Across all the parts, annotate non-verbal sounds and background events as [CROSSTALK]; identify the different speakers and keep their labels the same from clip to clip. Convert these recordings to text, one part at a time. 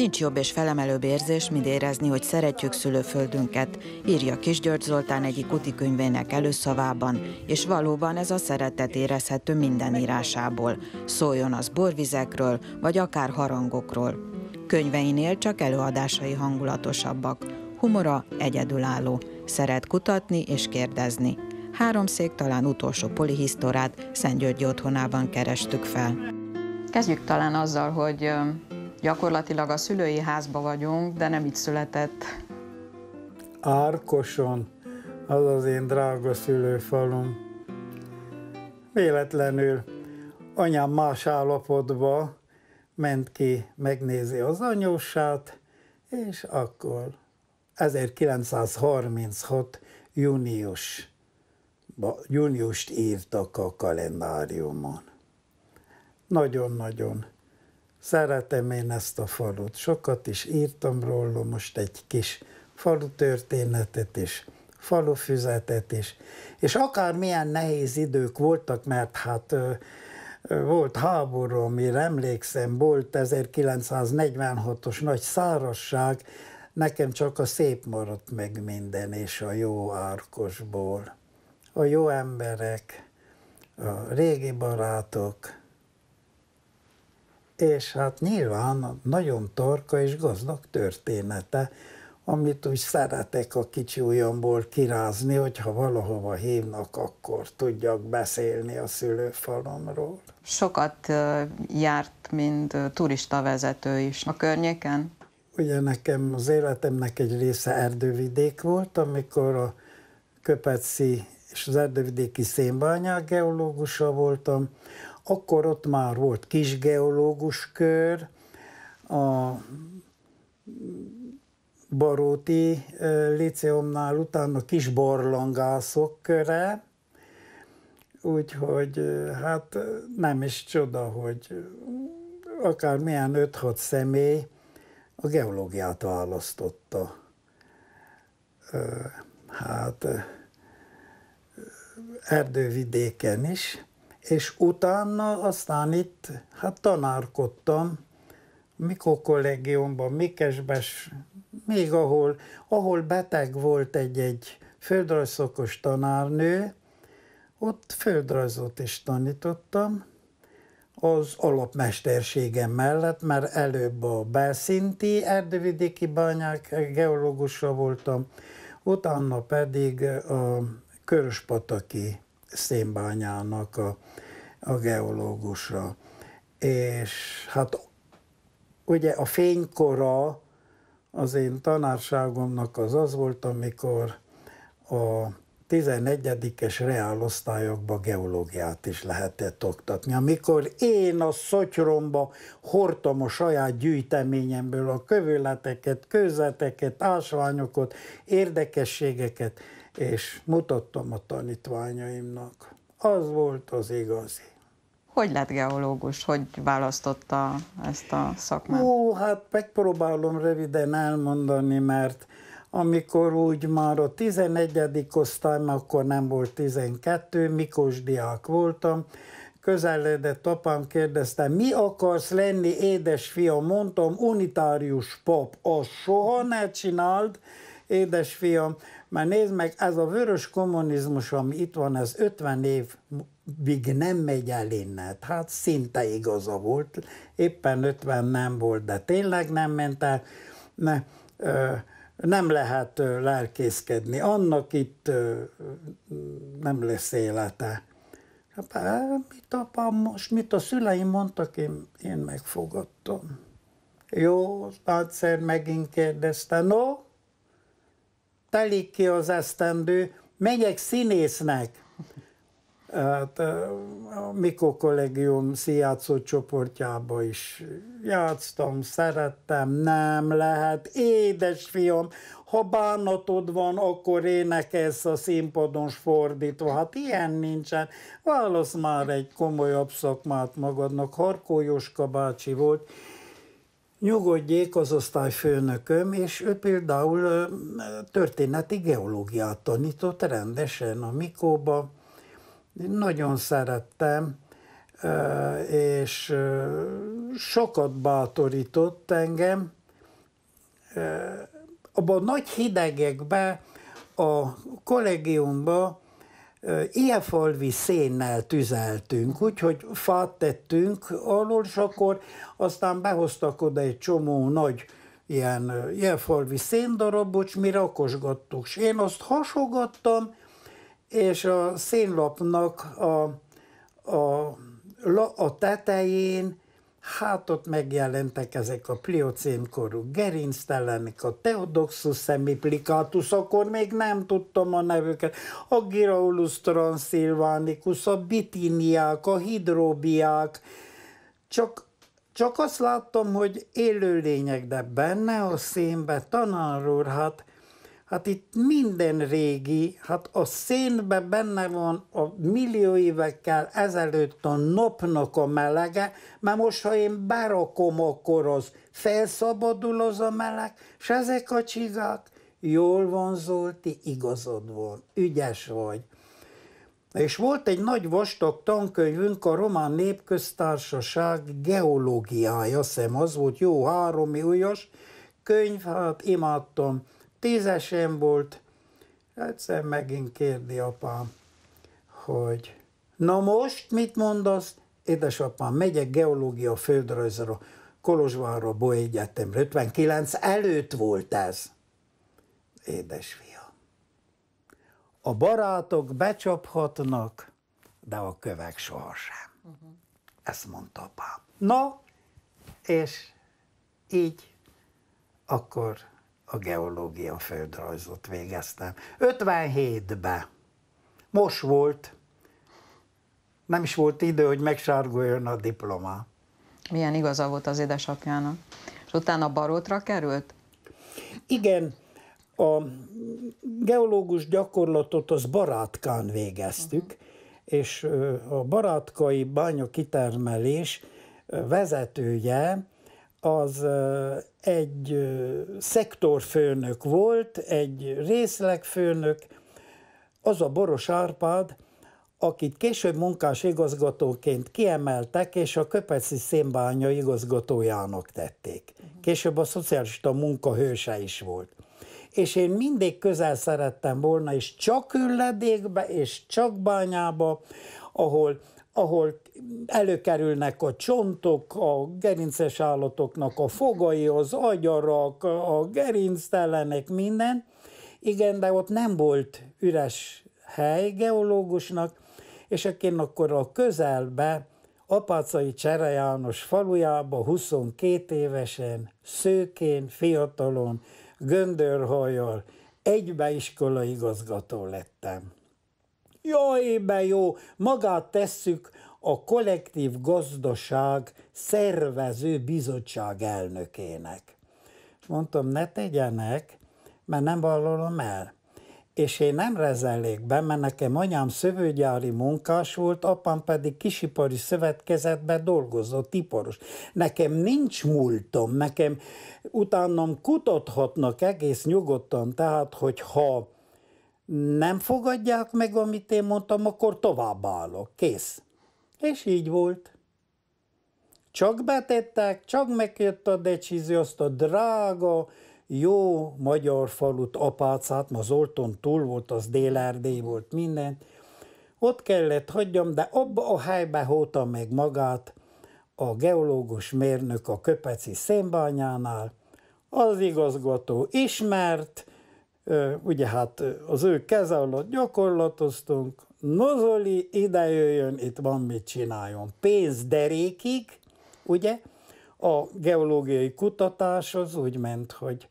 Speaker 1: Nincs jobb és felemelőbb érzés, mint érezni, hogy szeretjük szülőföldünket, írja György Zoltán egyik könyvének előszavában, és valóban ez a szeretet érezhető minden írásából, szóljon az borvizekről, vagy akár harangokról. Könyveinél csak előadásai hangulatosabbak, humora egyedülálló, szeret kutatni és kérdezni. Háromszék talán utolsó polihisztorát Szent Györgyi otthonában kerestük fel. Kezdjük talán azzal, hogy Gyakorlatilag a szülői házba vagyunk, de nem itt született.
Speaker 2: Árkoson, az az én drága szülőfalom. Véletlenül anyám más állapotba ment ki megnézi az anyósát, és akkor 1936. június, júniust írtak a kalendáriumon. Nagyon-nagyon Szeretem én ezt a falut. Sokat is írtam róla, most egy kis falu történetet is, füzetet is. És akármilyen nehéz idők voltak, mert hát volt háború, amire emlékszem, volt 1946-os nagy szárasság, nekem csak a szép maradt meg minden, és a jó árkosból. A jó emberek, a régi barátok, és hát nyilván nagyon tarka és gazdag története, amit úgy szeretek a kicsi ujjamból kirázni, hogyha valahova hívnak, akkor tudjak beszélni a
Speaker 1: szülőfalomról. Sokat járt, mint turista vezető is a környéken?
Speaker 2: Ugye nekem az életemnek egy része erdővidék volt, amikor a Köpeci és az erdővidéki szénbányák geológusa voltam, akkor ott már volt kis geológus kör, a Baróti liceumnál utána kis barlangászok köre, úgyhogy hát nem is csoda, hogy akár 5-6 személy a geológiát választotta. Hát erdővidéken is, és utána aztán itt hát tanárkodtam, mikor kollégiumban, Mikesbes, még ahol, ahol beteg volt egy-egy földrajzszokos tanárnő, ott földrajzot is tanítottam, az alapmesterségem mellett, mert előbb a belszinti erdővidéki bányák geológusa voltam, utána pedig a köröspataki szénbányának a, a geológusra. És hát ugye a fénykora az én tanárságomnak az az volt, amikor a 11-es reálosztályokba geológiát is lehetett oktatni. Amikor én a szotyromba hordtam a saját gyűjteményemből a kövületeket, kőzeteket, ásványokat, érdekességeket, és mutattam a tanítványaimnak. Az volt az
Speaker 1: igazi. Hogy lett geológus? Hogy választotta ezt a szakmát? Ó,
Speaker 2: hát megpróbálom röviden elmondani, mert amikor úgy már a 11. osztályban, akkor nem volt 12, Mikos diák voltam, közeledett apám, kérdezte, mi akarsz lenni, fiam, Mondtam, unitárius pap, azt soha ne csináld, édesfiam, már nézd meg, ez a vörös kommunizmus, ami itt van, ez 50 évig nem megy el innen. Hát szinte igaza volt, éppen 50 nem volt, de tényleg nem ment el. Ne, ö, nem lehet lelkészkedni, annak itt ö, nem lesz élete. Hát, e, mit apám most, mit a szüleim mondtak, én, én megfogadtam. Jó, nagyszer megint kérdezte, no, telik ki az esztendő, megyek színésznek. Hát, a Mikó Kollégium szijátszó csoportjába is játsztam, szerettem, nem lehet, édes fiam, ha bánatod van, akkor énekelsz a színpadon fordítva. Hát ilyen nincsen. Válasz már egy komolyabb szakmát magadnak. Harkó Jóska bácsi volt, nyugodjék az osztályfőnököm, és ő például történeti geológiát tanított rendesen a Mikóba. Nagyon szerettem, és sokat bátorított engem. Abban a nagy hidegekben a kollégiumban ilyen falvi szénnel tüzeltünk, úgyhogy fát tettünk alul, és akkor aztán behoztak oda egy csomó nagy ilyen jelfalvi széndarabot, és mi rakosgattuk. És én azt hasogattam, és a szénlapnak a, a, a tetején hát ott megjelentek ezek a pliocénkorú gerinctelenek, a Theodoxus semiplicatus, akkor még nem tudtam a nevüket, a Giraulus transzilvánikus, a bitiniák, a hidrobiák, csak csak azt láttam, hogy élőlények, de benne a szénbe, tanár úr, hát hát itt minden régi, hát a szénben benne van a millió évekkel ezelőtt a napnak a melege, mert most, ha én berakom, akkor az felszabadul az a meleg, és ezek a csigák, jól van Zolti, igazad van, ügyes vagy. És volt egy nagy vastag tankönyvünk, a Román Népköztársaság geológiája, szem az volt, jó három újas könyv, hát imádtam, Tízesén volt, egyszer megint kérdi apám, hogy na most mit mondasz? Édesapám, megyek geológia földrajzra, Kolozsvárra, Bo Egyetemre, 59 előtt volt ez. fia. a barátok becsaphatnak, de a kövek sohasem. Uh-huh. Ezt mondta apám. Na, és így akkor a geológia földrajzot végeztem. 57-ben. Most volt, nem is volt idő, hogy megsárguljon a diploma.
Speaker 1: Milyen igaza volt az édesapjának. És utána Barótra került? Igen, a
Speaker 2: geológus gyakorlatot az Barátkán végeztük, uh-huh. és a barátkai bánya kitermelés vezetője az egy szektorfőnök volt, egy részlegfőnök, az a Boros Árpád, akit később munkás igazgatóként kiemeltek, és a Köpeci szénbánya igazgatójának tették. Később a szocialista munka hőse is volt. És én mindig közel szerettem volna, és csak ülledékbe, és csak bányába, ahol ahol előkerülnek a csontok, a gerinces állatoknak a fogai, az agyarak, a gerinctelenek, minden. Igen, de ott nem volt üres hely geológusnak, és akkor, akkor a közelbe, Apácai Csere János falujába 22 évesen, szőkén, fiatalon, göndörhajjal egybe iskola igazgató lettem. Jaj, ében jó, magát tesszük a kollektív gazdaság szervező bizottság elnökének. És mondtam, ne tegyenek, mert nem vállalom el. És én nem rezellék be, mert nekem anyám szövőgyári munkás volt, apám pedig kisipari szövetkezetben dolgozott, iparos. Nekem nincs múltom, nekem utánam kutathatnak egész nyugodtan, tehát hogyha nem fogadják meg, amit én mondtam, akkor továbbállok, kész. És így volt. Csak betettek, csak megjött a decízió, azt a drága, jó magyar falut, apácát, ma Zolton túl volt, az dél volt minden. Ott kellett hagyjam, de abba a helybe hóta meg magát a geológus mérnök a Köpeci szénbányánál. Az igazgató ismert, ugye hát az ő keze alatt gyakorlatoztunk, Nozoli ide jöjjön, itt van mit csináljon. Pénz derékig, ugye? A geológiai kutatás az úgy ment, hogy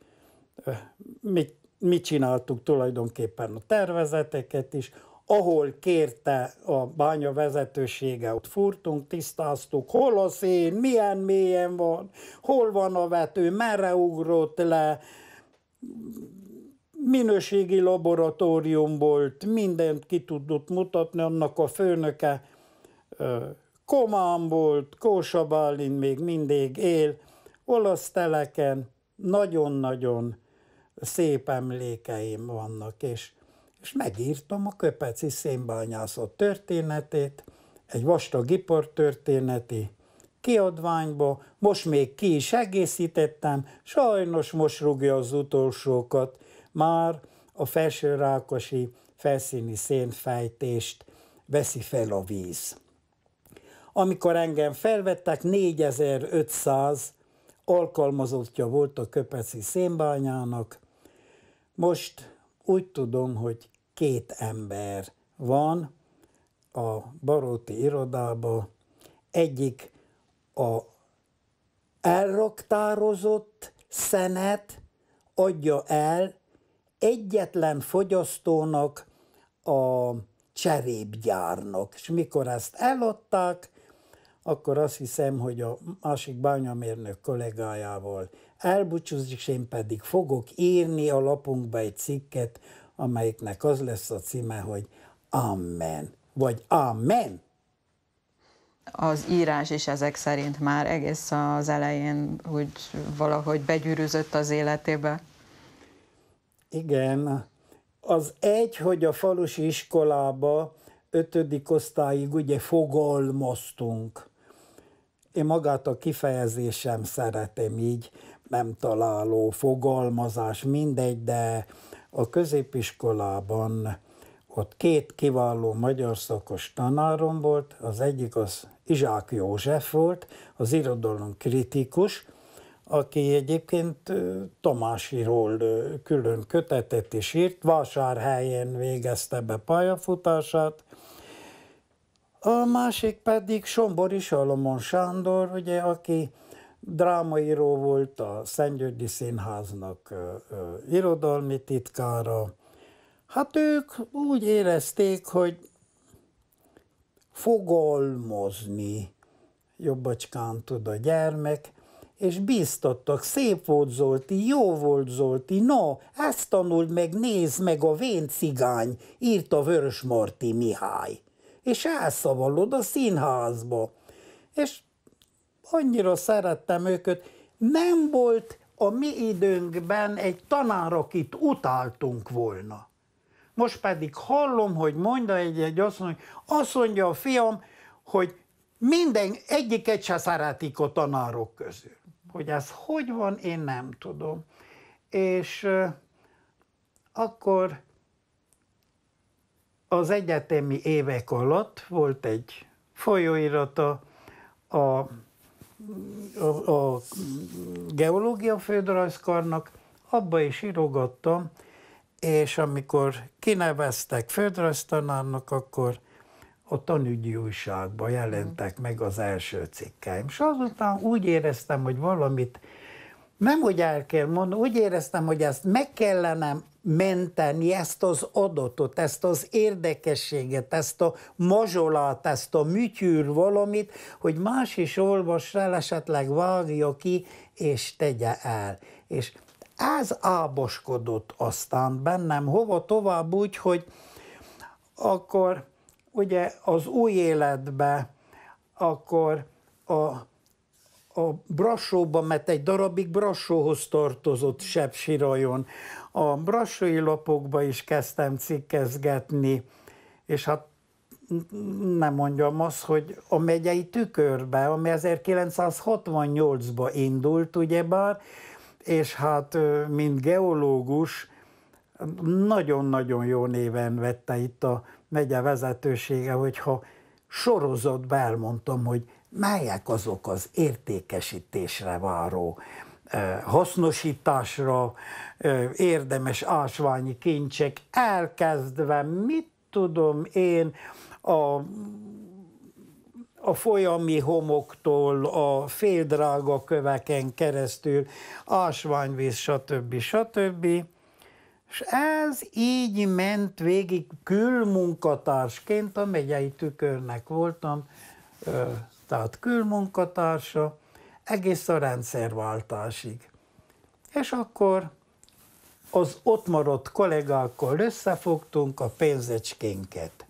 Speaker 2: mit, mit csináltuk tulajdonképpen a tervezeteket is, ahol kérte a bánya vezetősége, ott furtunk, tisztáztuk, hol a szén, milyen mélyen van, hol van a vető, merre ugrott le, minőségi laboratórium volt, mindent ki tudott mutatni, annak a főnöke Komán volt, Kósa Bálin még mindig él, olasz teleken nagyon-nagyon szép emlékeim vannak, és, és megírtam a köpeci szénbányászat történetét, egy vastag ipar történeti kiadványba, most még ki is egészítettem, sajnos most rúgja az utolsókat, már a felsőrákosi felszíni szénfejtést veszi fel a víz. Amikor engem felvettek, 4500 alkalmazottja volt a Köpeci szénbányának. Most úgy tudom, hogy két ember van a baróti irodába. Egyik a elraktározott szenet adja el egyetlen fogyasztónak a cserépgyárnak. És mikor ezt eladták, akkor azt hiszem, hogy a másik bányamérnök kollégájával elbúcsúzik, és én pedig fogok írni a lapunkba egy cikket, amelyiknek az lesz a címe, hogy Amen, vagy Amen.
Speaker 1: Az írás is ezek szerint már egész az elején, hogy valahogy begyűrűzött az életébe. Igen, az
Speaker 2: egy, hogy a falusi iskolába ötödik osztályig ugye fogalmaztunk. Én magát a kifejezésem szeretem így, nem találó fogalmazás, mindegy, de a középiskolában ott két kiváló magyar szakos tanárom volt, az egyik az Izsák József volt, az irodalom kritikus, aki egyébként Tomásiról külön kötetet is írt, vásárhelyen végezte be pályafutását, a másik pedig Sombori Salomon Sándor, ugye, aki drámaíró volt a Szentgyörgyi Színháznak ö, ö, irodalmi titkára. Hát ők úgy érezték, hogy fogalmozni jobbacskán tud a gyermek, és bíztattak, szép volt Zolti, jó volt Zolti, no, ezt tanuld meg, nézd meg a vén cigány, írta Vörös Marti Mihály. És elszavallod a színházba. És annyira szerettem őket, nem volt a mi időnkben egy tanár, akit utáltunk volna. Most pedig hallom, hogy mondja egy-egy azt mondja, azt mondja a fiam, hogy minden egyiket se szeretik a tanárok közül. Hogy ez hogy van, én nem tudom. És akkor az egyetemi évek alatt volt egy folyóirata a, a, a geológia földrajzkarnak, abba is írogattam, és amikor kineveztek földrajztanárnak, akkor a tanügyi újságban jelentek mhm. meg az első cikkeim. És azután úgy éreztem, hogy valamit nem úgy el kell mondani, úgy éreztem, hogy ezt meg kellene menteni, ezt az adatot, ezt az érdekességet, ezt a mazsolát, ezt a műtyűr valamit, hogy más is olvas el, esetleg vágja ki, és tegye el. És ez áboskodott aztán bennem hova tovább úgy, hogy akkor ugye az új életbe, akkor a a Brassóban, mert egy darabig Brassóhoz tartozott Sepsirajon. A Brassói lapokba is kezdtem cikkezgetni, és hát nem mondjam azt, hogy a megyei tükörbe, ami 1968-ba indult, ugyebár, és hát mint geológus nagyon-nagyon jó néven vette itt a megye vezetősége, hogyha sorozatban elmondtam, hogy melyek azok az értékesítésre váró, hasznosításra érdemes ásványi kincsek, elkezdve, mit tudom én, a, a folyami homoktól, a féldrága köveken keresztül, ásványvíz, stb. stb. stb és ez így ment végig külmunkatársként, a megyei tükörnek voltam, tehát külmunkatársa, egész a rendszerváltásig. És akkor az ott maradt kollégákkal összefogtunk a pénzecskénket,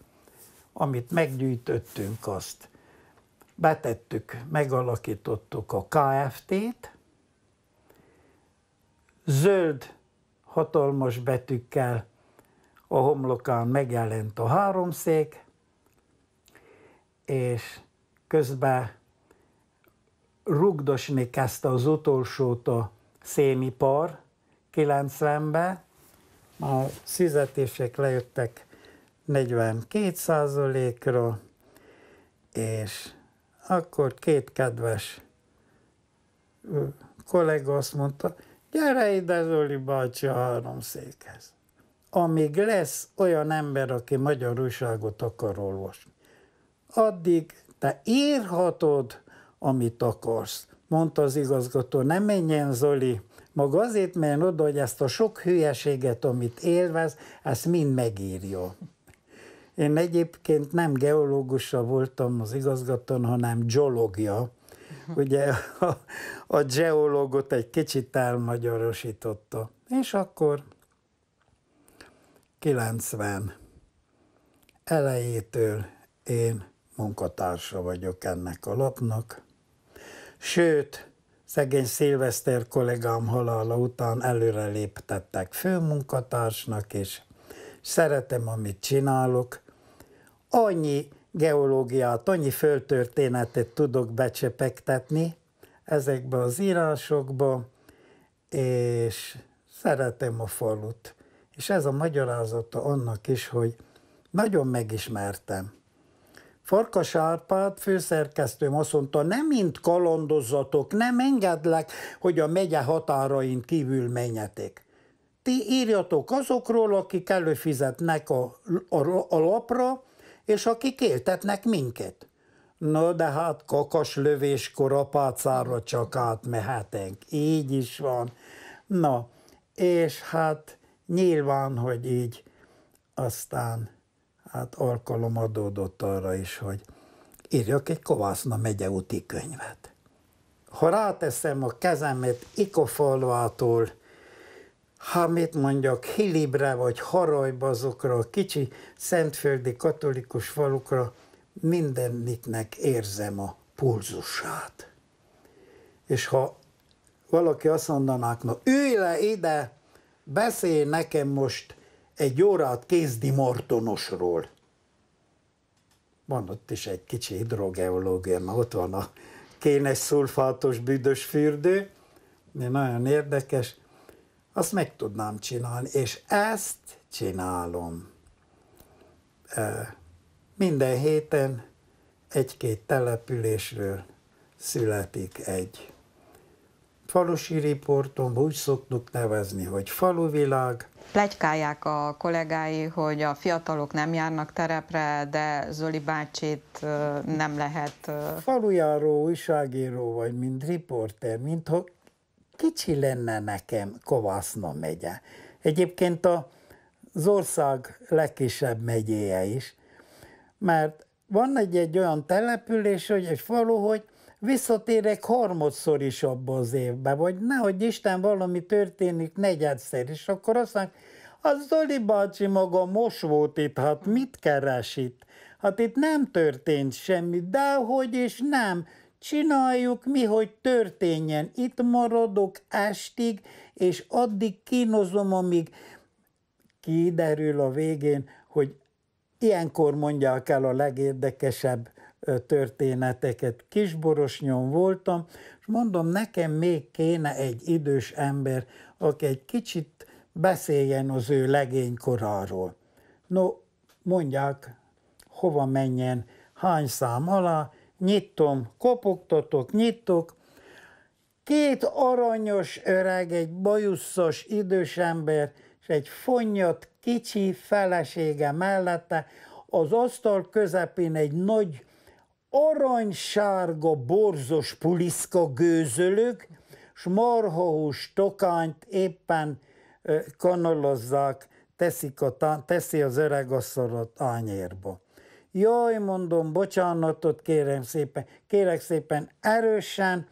Speaker 2: amit meggyűjtöttünk azt. Betettük, megalakítottuk a KFT-t, zöld hatalmas betűkkel a homlokán megjelent a háromszék, és közben rugdosni kezdte az utolsót a szénipar 90-ben, a szizetések lejöttek 42 ra és akkor két kedves kollega azt mondta, Gyere ide, Zoli bácsi, a háromszékhez. Amíg lesz olyan ember, aki magyar újságot akar olvasni, addig te írhatod, amit akarsz, mondta az igazgató. Nem menjen, Zoli, maga azért menjen oda, hogy ezt a sok hülyeséget, amit élvez, ezt mind megírja. Én egyébként nem geológusa voltam az igazgatón, hanem geológia, Uh-huh. ugye a, a geológot egy kicsit elmagyarosította. És akkor 90 elejétől én munkatársa vagyok ennek a lapnak. Sőt, szegény Szilveszter kollégám halála után előre léptettek főmunkatársnak, és szeretem, amit csinálok. Annyi geológiát, annyi földtörténetet tudok becsepegtetni ezekbe az írásokba, és szeretem a falut. És ez a magyarázata annak is, hogy nagyon megismertem. Farkas Árpád főszerkesztőm azt mondta, nem mint kalandozzatok, nem engedlek, hogy a megye határain kívül menjetek. Ti írjatok azokról, akik előfizetnek a, a, a lapra, és akik éltetnek minket. No, de hát kakas lövéskor a csak átmehetünk. Így is van. Na, és hát nyilván, hogy így aztán hát alkalom adódott arra is, hogy írjak egy Kovászna megye úti könyvet. Ha ráteszem a kezemet Ikofalvától ha mit mondjak, Hilibre vagy Harajba azokra a kicsi szentföldi katolikus falukra mindenmitnek érzem a pulzusát. És ha valaki azt mondanák, na ülj le ide, beszélj nekem most egy órát kézdi martonosról. Van ott is egy kicsi hidrogeológia, na ott van a kénes szulfátos büdös fürdő, nagyon érdekes, azt meg tudnám csinálni, és ezt csinálom. Minden héten egy-két településről születik egy falusi riportom, úgy szoktuk nevezni, hogy faluvilág.
Speaker 1: Plegykálják a kollégái, hogy a fiatalok nem járnak terepre, de Zoli bácsit nem lehet.
Speaker 2: Falujáró, újságíró vagy, mint riporter, mint kicsi lenne nekem Kovászna megye. Egyébként a, az ország legkisebb megyéje is, mert van egy, egy olyan település, hogy egy falu, hogy visszatérek harmadszor is abba az évbe, vagy nehogy Isten valami történik negyedszer is, akkor azt mondják, az Zoli bácsi maga most volt itt, hát mit keres itt? Hát itt nem történt semmi, de hogy és nem, Csináljuk mi, hogy történjen. Itt maradok ástig, és addig kínozom, amíg kiderül a végén, hogy ilyenkor mondják el a legérdekesebb történeteket. Kisborosnyom voltam, és mondom, nekem még kéne egy idős ember, aki egy kicsit beszéljen az ő legénykoráról. No, mondják, hova menjen, hány szám alá, nyitom, kopogtatok, nyitok. Két aranyos öreg, egy bajuszos idős ember, és egy fonnyat kicsi felesége mellette, az asztal közepén egy nagy aranysárga borzos puliszka gőzölök, és marhahús tokányt éppen kanalozzák, teszik a, teszi az öreg a ányérba. Jaj, mondom, bocsánatot kérem szépen, kérek szépen erősen,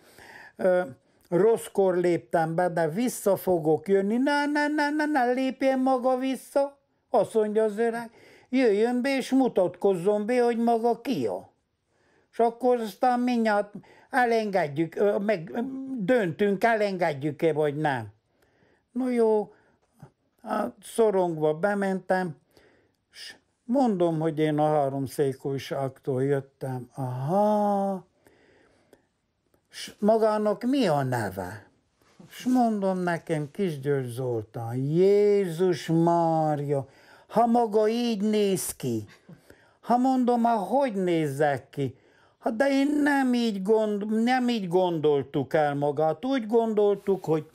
Speaker 2: ö, rosszkor léptem be, de vissza fogok jönni. Ne, ne, ne, ne, ne, lépjen maga vissza, azt mondja az öreg. Jöjjön be és mutatkozzon be, hogy maga ki a. És akkor aztán mindjárt elengedjük, meg döntünk, elengedjük-e vagy nem. No jó, hát szorongva bementem, Mondom, hogy én a székújságtól jöttem. Aha. S magának mi a neve? És mondom nekem, György Zoltán, Jézus Mária, ha maga így néz ki, ha mondom, ha hát hogy nézzek ki, ha hát de én nem így, gond, nem így gondoltuk el magát, úgy gondoltuk, hogy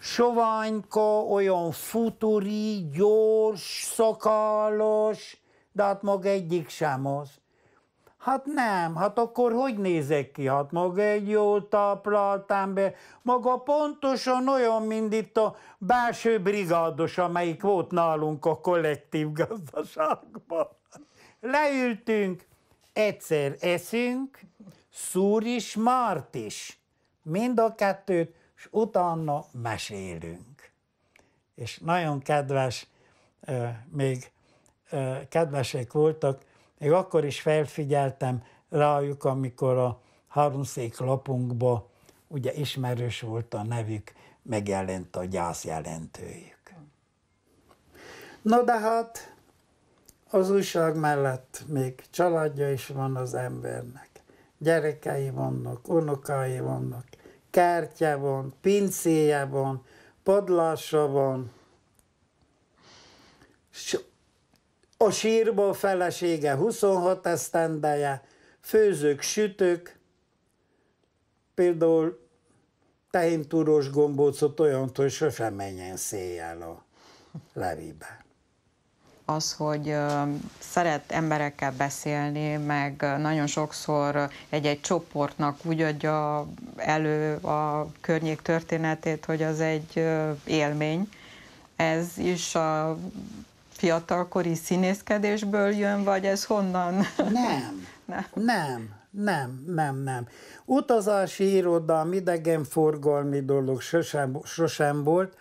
Speaker 2: soványka, olyan futuri, gyors, szakállos, de hát maga egyik sem az. Hát nem, hát akkor hogy nézek ki? Hát maga egy jó táplált ember, maga pontosan olyan, mint itt a belső brigádos, amelyik volt nálunk a kollektív gazdaságban. Leültünk, egyszer eszünk, szúr is, márt is. Mind a kettőt és utána mesélünk. És nagyon kedves, még kedvesek voltak, még akkor is felfigyeltem rájuk, amikor a harmszék lapunkba, ugye ismerős volt a nevük, megjelent a gyászjelentőjük. Na de hát, az újság mellett még családja is van az embernek. Gyerekei vannak, unokái vannak, kártya van, pincéje van, padlása van, a sírba a felesége 26 esztendeje, főzők, sütők, például tehén túrós gombócot olyan, hogy sosem menjen széjjel a levében
Speaker 1: az, hogy szeret emberekkel beszélni, meg nagyon sokszor egy-egy csoportnak úgy adja elő a környék történetét, hogy az egy élmény. Ez is a fiatalkori színészkedésből jön, vagy ez honnan? Nem. [LAUGHS] nem. Nem. Nem, nem,
Speaker 2: Utazási irodalom, idegenforgalmi dolog sosem, sosem volt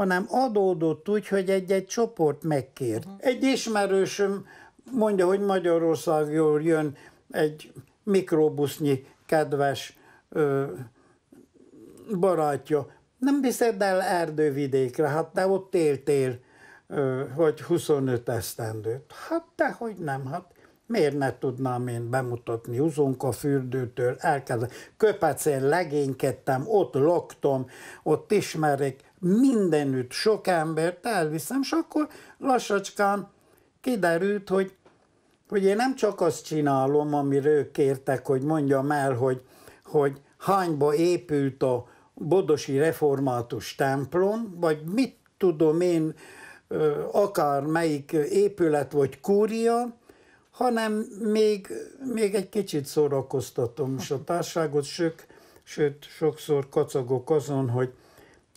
Speaker 2: hanem adódott úgy, hogy egy-egy csoport megkért. Egy ismerősöm mondja, hogy Magyarországról jön egy mikrobusznyi kedves ö, barátja. Nem viszed el erdővidékre, hát te ott éltél, ö, vagy 25 esztendőt. Hát te, hogy nem, hát miért ne tudnám én bemutatni Uzonka fürdőtől, elkezdve. Köpecén legénykedtem, ott laktam, ott ismerik, mindenütt sok embert elviszem, és akkor lassacskán kiderült, hogy, hogy én nem csak azt csinálom, amiről ők kértek, hogy mondjam el, hogy, hogy hányba épült a Bodosi református templom, vagy mit tudom én, akár melyik épület vagy kúria, hanem még, még egy kicsit szórakoztatom is a társágot, sőt, sőt sokszor kacagok azon, hogy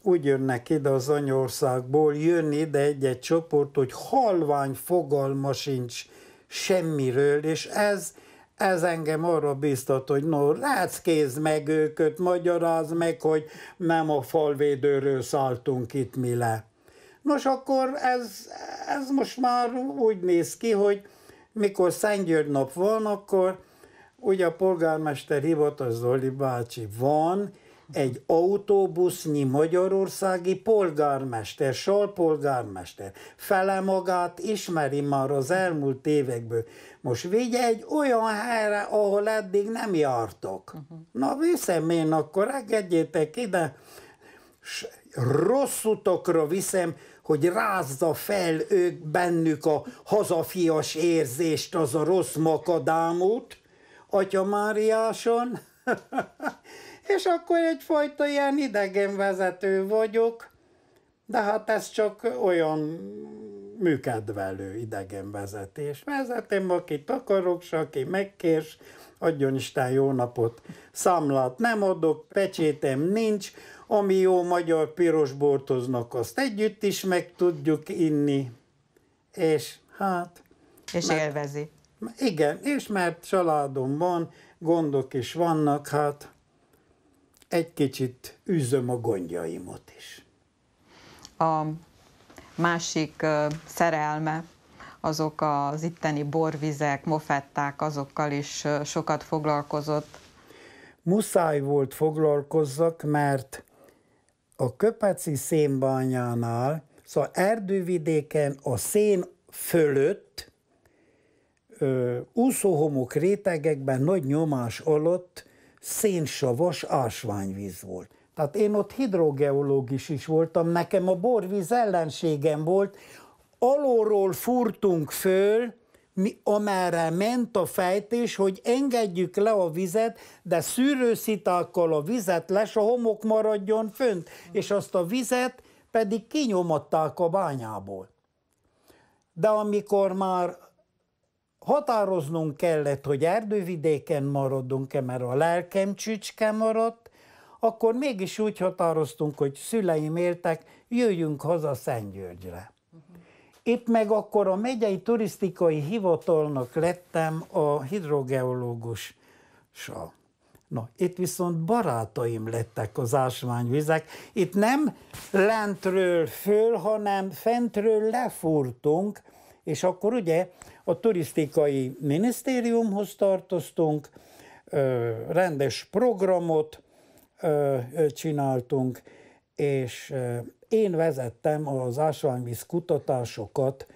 Speaker 2: úgy jönnek ide az anyországból, jön ide egy-egy csoport, hogy halvány fogalma sincs semmiről, és ez, ez engem arra biztat, hogy no, ráckézd meg őket, magyarázd meg, hogy nem a falvédőről szálltunk itt mi le. Nos, akkor ez, ez most már úgy néz ki, hogy mikor György nap van, akkor ugye a polgármester hivatal Zoli bácsi van, egy autóbusznyi magyarországi polgármester, salpolgármester fele magát ismeri már az elmúlt évekből. Most vigye egy olyan helyre, ahol eddig nem jártok. Uh-huh. Na viszem én akkor, engedjétek ide, s rossz utakra viszem, hogy rázza fel ők bennük a hazafias érzést, az a rossz makadámút, Atya Máriáson, [LAUGHS] és akkor egyfajta ilyen idegenvezető vagyok, de hát ez csak olyan műkedvelő idegenvezetés. Vezetem, akit akarok, s aki megkérs, adjon Isten jó napot. Számlát nem adok, pecsétem nincs, ami jó magyar piros bortoznak, azt együtt is meg tudjuk inni. És hát... És mert, élvezi. Igen, és mert családom van, gondok is vannak, hát egy kicsit üzöm a gondjaimat
Speaker 1: is. A másik szerelme azok az itteni borvizek, mofetták, azokkal is sokat foglalkozott.
Speaker 2: Muszáj volt foglalkozzak, mert a Köpeci szénbányánál, szóval erdővidéken a szén fölött, ö, úszóhomok rétegekben nagy nyomás alatt szénsavas ásványvíz volt. Tehát én ott hidrogeológis is voltam, nekem a borvíz ellenségem volt, alulról furtunk föl, mi, amerre ment a fejtés, hogy engedjük le a vizet, de szűrőszitákkal a vizet les, a homok maradjon fönt, és azt a vizet pedig kinyomották a bányából. De amikor már határoznunk kellett, hogy erdővidéken maradunk-e, mert a lelkem csücske maradt, akkor mégis úgy határoztunk, hogy szüleim éltek, jöjjünk haza Szentgyörgyre. Itt meg akkor a megyei turisztikai hivatalnak lettem a hidrogeológussal. Na, itt viszont barátaim lettek az ásványvizek. Itt nem lentről föl, hanem fentről lefúrtunk, és akkor ugye a turisztikai minisztériumhoz tartoztunk, rendes programot csináltunk, és én vezettem az ásványvíz kutatásokat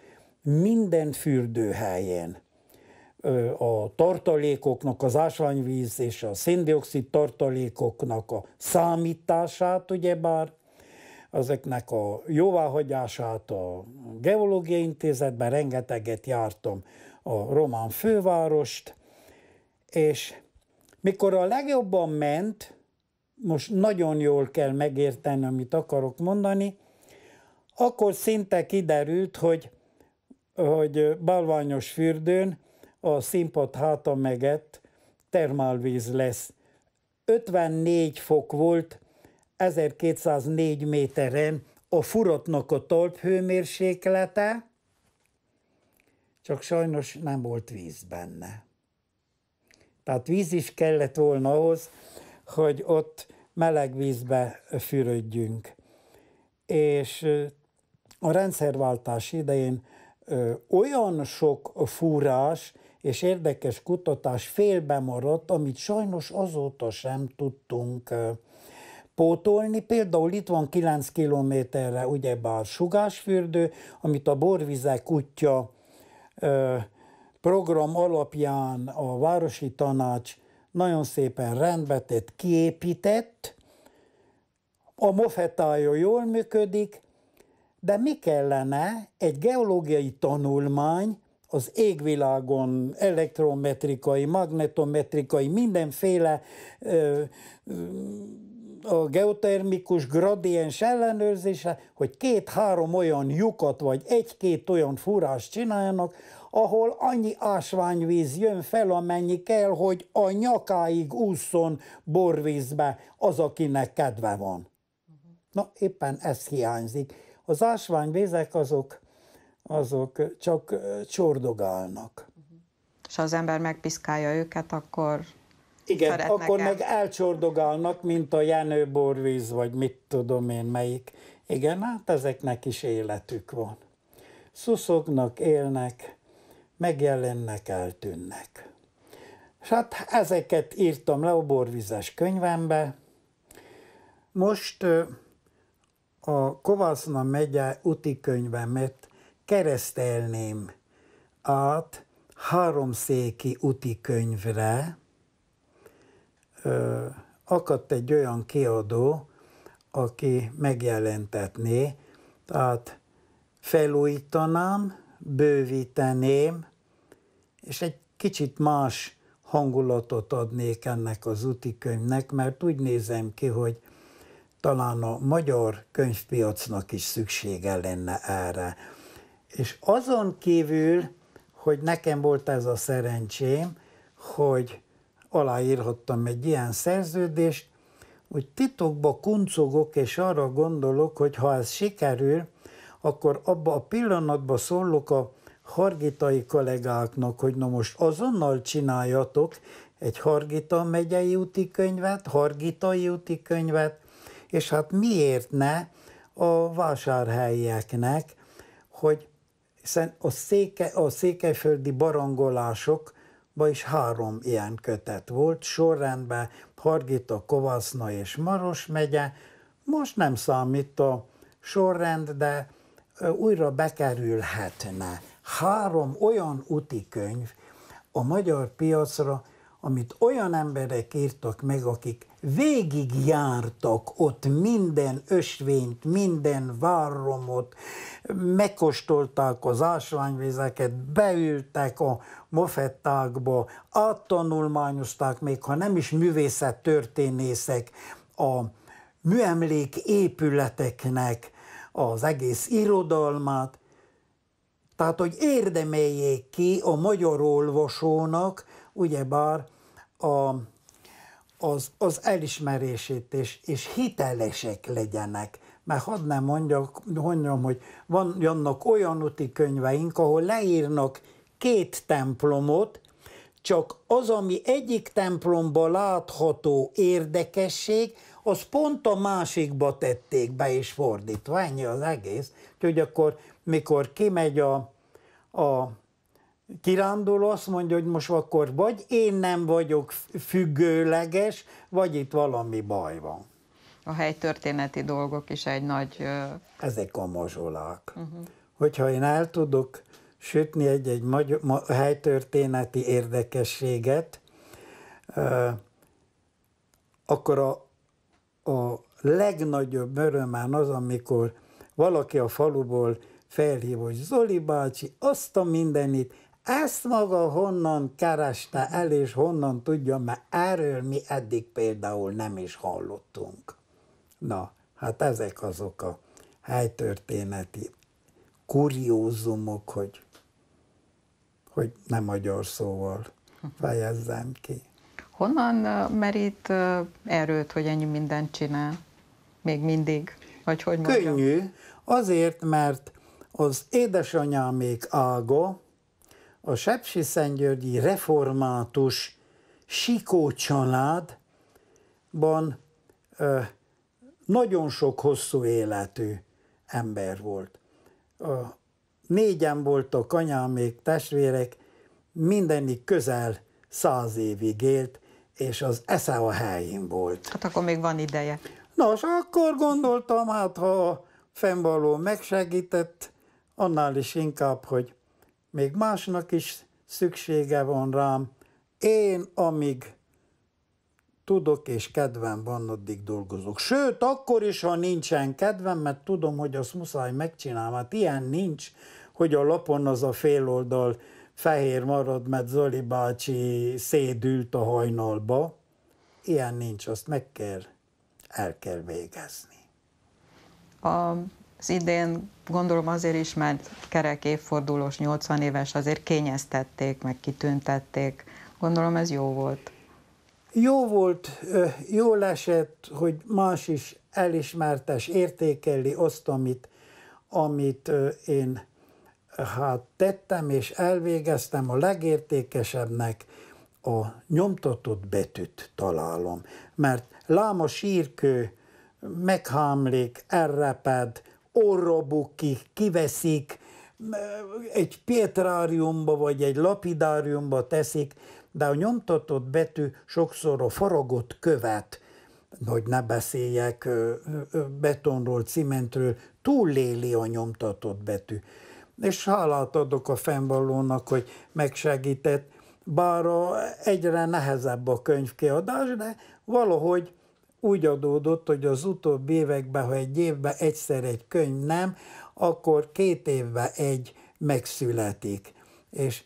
Speaker 2: minden fürdőhelyén a tartalékoknak, az ásványvíz és a széndiokszid tartalékoknak a számítását, ugyebár, ezeknek a jóváhagyását a Geológiai Intézetben, rengeteget jártam a román fővárost, és mikor a legjobban ment, most nagyon jól kell megérteni, amit akarok mondani, akkor szinte kiderült, hogy, hogy Balványos fürdőn a színpad háta megett termálvíz lesz. 54 fok volt 1204 méteren a furatnak a hőmérséklete, csak sajnos nem volt víz benne. Tehát víz is kellett volna ahhoz, hogy ott meleg vízbe fürödjünk. És a rendszerváltás idején olyan sok fúrás és érdekes kutatás félbe maradt, amit sajnos azóta sem tudtunk pótolni. Például itt van 9 kilométerre ugye a sugásfürdő, amit a borvizek kutya program alapján a Városi Tanács nagyon szépen rendbetett, kiépített, a mofetája jól működik, de mi kellene egy geológiai tanulmány, az égvilágon elektrometrikai, magnetometrikai, mindenféle ö, ö, a geotermikus gradiens ellenőrzése, hogy két-három olyan lyukat, vagy egy-két olyan furást csináljanak, ahol annyi ásványvíz jön fel, amennyi kell, hogy a nyakáig ússzon borvízbe az, akinek kedve van. Na, éppen ez hiányzik. Az ásványvizek azok, azok csak
Speaker 1: csordogálnak. És ha az ember megpiszkálja őket, akkor igen, Szeretnek akkor el.
Speaker 2: meg elcsordogálnak, mint a Jenő borvíz, vagy mit tudom én melyik. Igen, hát ezeknek is életük van. Szuszognak, élnek, megjelennek, eltűnnek. És hát ezeket írtam le a borvizes könyvembe. Most a Kovászna megye úti könyvemet keresztelném át háromszéki úti könyvre, ö, akadt egy olyan kiadó, aki megjelentetné, tehát felújítanám, bővíteném, és egy kicsit más hangulatot adnék ennek az úti könyvnek, mert úgy nézem ki, hogy talán a magyar könyvpiacnak is szüksége lenne erre. És azon kívül, hogy nekem volt ez a szerencsém, hogy aláírhattam egy ilyen szerződést, hogy titokba kuncogok, és arra gondolok, hogy ha ez sikerül, akkor abba a pillanatba szólok a hargitai kollégáknak, hogy na most azonnal csináljatok egy Hargita megyei úti könyvet, Hargitai úti könyvet, és hát miért ne a vásárhelyieknek, hogy a, széke, a székelyföldi barangolások ba is három ilyen kötet volt, sorrendben Hargita, Kovaszna és Maros megye, most nem számít a sorrend, de újra bekerülhetne. Három olyan úti könyv a magyar piacra, amit olyan emberek írtak meg, akik Végig jártak ott minden ösvényt, minden várromot, megkóstolták az ásványvizeket, beültek a mofettákba, áttanulmányozták, még ha nem is művészet történészek, a műemlék épületeknek az egész irodalmát, tehát, hogy érdemeljék ki a magyar olvasónak, ugyebár a az, az elismerését és, és hitelesek legyenek. Mert hadd nem mondjak, mondjam, hogy van, vannak olyan úti könyveink, ahol leírnak két templomot, csak az, ami egyik templomba látható érdekesség, az pont a másikba tették be és fordítva. Ennyi az egész. Úgyhogy akkor, mikor kimegy a, a kirándul, azt mondja, hogy most akkor vagy én nem vagyok függőleges, vagy itt valami baj van. A helytörténeti dolgok
Speaker 1: is egy nagy...
Speaker 2: Ezek a mazsolák. Uh-huh. Mhm. Hogyha én el tudok sütni egy-egy magyar, ma, helytörténeti érdekességet, euh, akkor a, a legnagyobb örömán az, amikor valaki a faluból felhív, hogy Zoli bácsi, azt a mindenit, ezt maga honnan kereste el, és honnan tudja, mert erről mi eddig például nem is hallottunk. Na, hát ezek azok a helytörténeti kuriózumok, hogy, hogy nem magyar szóval fejezzem ki.
Speaker 1: Honnan merít erőt, hogy ennyi mindent csinál? Még mindig? Vagy hogy
Speaker 2: mondjam? Könnyű, azért, mert az édesanyám még ágó, a Szentgyörgyi református Sikó családban ö, nagyon sok hosszú életű ember volt. A négyen voltak anyámék, testvérek, mindenik közel száz évig élt, és az
Speaker 1: esze a helyén volt. Hát akkor még van ideje.
Speaker 2: Nos, akkor gondoltam, hát ha a fennvaló megsegített, annál is inkább, hogy még másnak is szüksége van rám, én amíg tudok és kedvem van, addig dolgozok. Sőt, akkor is, ha nincsen kedvem, mert tudom, hogy azt muszáj megcsinálni. Hát ilyen nincs, hogy a lapon az a féloldal fehér marad, mert Zoli bácsi szédült a hajnalba. Ilyen nincs, azt meg kell, el kell végezni.
Speaker 1: A az idén gondolom azért is, mert kerek évfordulós 80 éves, azért kényeztették, meg kitüntették. Gondolom ez jó volt. Jó
Speaker 2: volt, jó esett, hogy más is elismertes, értékeli azt, amit, amit én hát tettem és elvégeztem a legértékesebbnek a nyomtatott betűt találom, mert lám a sírkő meghámlik, elreped, orra bukik, kiveszik, egy pietráriumba vagy egy lapidáriumba teszik, de a nyomtatott betű sokszor a faragott követ, hogy ne beszéljek betonról, cimentről, túléli a nyomtatott betű. És hálát adok a fennvallónak, hogy megsegített, bár a, egyre nehezebb a könyvkiadás, de valahogy úgy adódott, hogy az utóbbi években, ha egy évben egyszer egy könyv nem, akkor két évben egy megszületik. És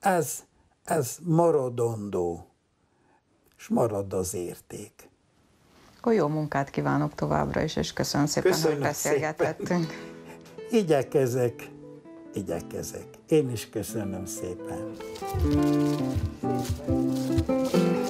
Speaker 2: ez, ez maradondó és marad az érték.
Speaker 1: Akkor jó munkát kívánok továbbra is, és köszönöm szépen, köszönöm hogy beszélgetettünk.
Speaker 2: Szépen. Igyekezek, igyekezek. Én is köszönöm szépen. szépen.